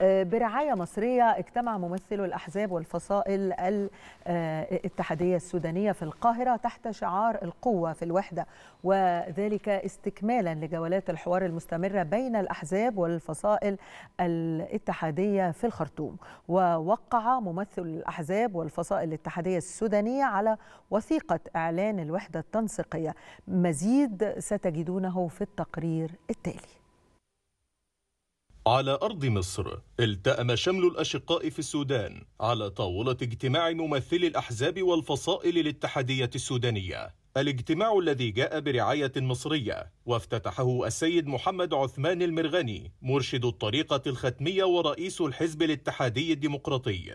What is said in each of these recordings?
برعاية مصرية اجتمع ممثلو الأحزاب والفصائل آه، الاتحادية السودانية في القاهرة تحت شعار القوة في الوحدة وذلك استكمالا لجولات الحوار المستمرة بين الأحزاب والفصائل الاتحادية في الخرطوم ووقع ممثل الأحزاب والفصائل الاتحادية السودانية على وثيقة إعلان الوحدة التنسيقية مزيد ستجدونه في التقرير التالي على أرض مصر التأم شمل الأشقاء في السودان على طاولة اجتماع ممثلي الأحزاب والفصائل الاتحادية السودانية الاجتماع الذي جاء برعاية مصرية وافتتحه السيد محمد عثمان المرغني مرشد الطريقة الختمية ورئيس الحزب الاتحادي الديمقراطي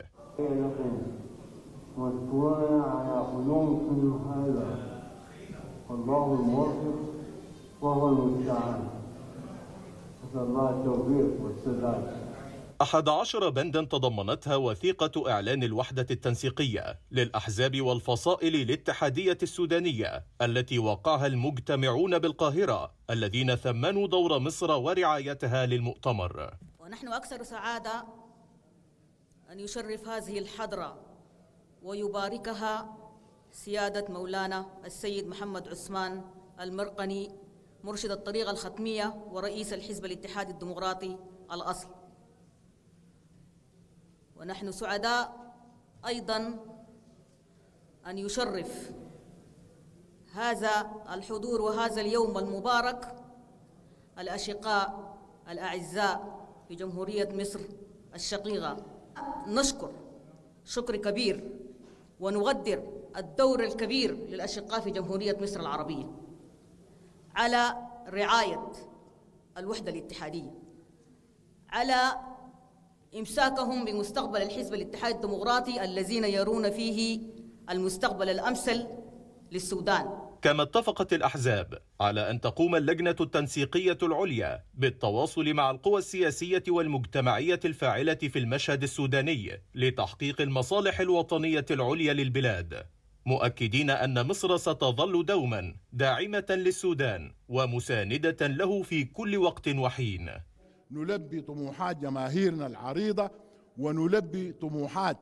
والله الموفق وهو المستعان أحد عشر بندا تضمنتها وثيقة إعلان الوحدة التنسيقية للأحزاب والفصائل الاتحادية السودانية التي وقعها المجتمعون بالقاهرة الذين ثمنوا دور مصر ورعايتها للمؤتمر ونحن أكثر سعادة أن يشرف هذه الحضرة ويباركها سيادة مولانا السيد محمد عثمان المرقني مرشد الطريقة الختمية ورئيس الحزب الاتحاد الديمقراطي الأصل ونحن سعداء أيضا أن يشرف هذا الحضور وهذا اليوم المبارك الأشقاء الأعزاء في جمهورية مصر الشقيقة نشكر شكر كبير ونقدر الدور الكبير للأشقاء في جمهورية مصر العربية على رعاية الوحدة الاتحادية على إمساكهم بمستقبل الحزب الاتحادي الديمقراطي الذين يرون فيه المستقبل الأمثل للسودان كما اتفقت الأحزاب على أن تقوم اللجنة التنسيقية العليا بالتواصل مع القوى السياسية والمجتمعية الفاعلة في المشهد السوداني لتحقيق المصالح الوطنية العليا للبلاد مؤكدين أن مصر ستظل دوما داعمة للسودان ومساندة له في كل وقت وحين نلبي طموحات جماهيرنا العريضة ونلبي طموحات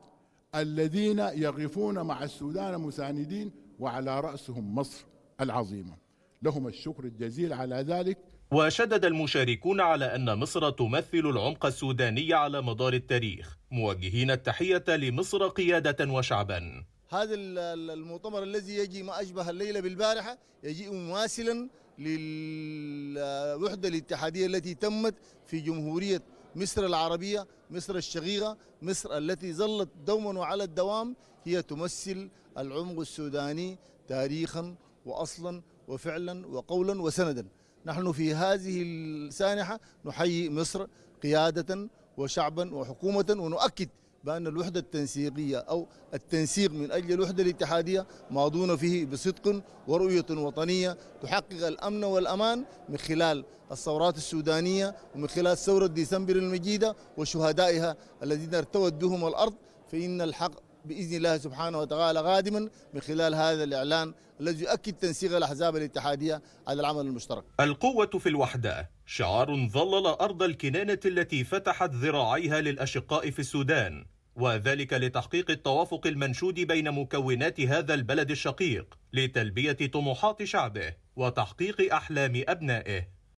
الذين يقفون مع السودان مساندين وعلى رأسهم مصر العظيمة لهم الشكر الجزيل على ذلك وشدد المشاركون على أن مصر تمثل العمق السوداني على مدار التاريخ موجهين التحية لمصر قيادة وشعبا هذا المؤتمر الذي يجي ما أشبه الليلة بالبارحة يجيء مماثلا للوحدة الاتحادية التي تمت في جمهورية مصر العربية مصر الشقيقة مصر التي ظلت دوما وعلى الدوام هي تمثل العمق السوداني تاريخا وأصلا وفعلا وقولا وسندا نحن في هذه السانحة نحيي مصر قيادة وشعبا وحكومة ونؤكد بأن الوحدة التنسيقية أو التنسيق من أجل الوحدة الاتحادية ماضون فيه بصدق ورؤية وطنية تحقق الأمن والأمان من خلال الثورات السودانية ومن خلال ثورة ديسمبر المجيدة وشهدائها الذين ارتوت الأرض فإن الحق باذن الله سبحانه وتعالى غادما من خلال هذا الاعلان الذي يؤكد تنسيق الاحزاب الاتحاديه على العمل المشترك. القوه في الوحده شعار ظلل ارض الكنانه التي فتحت ذراعيها للاشقاء في السودان وذلك لتحقيق التوافق المنشود بين مكونات هذا البلد الشقيق لتلبيه طموحات شعبه وتحقيق احلام ابنائه.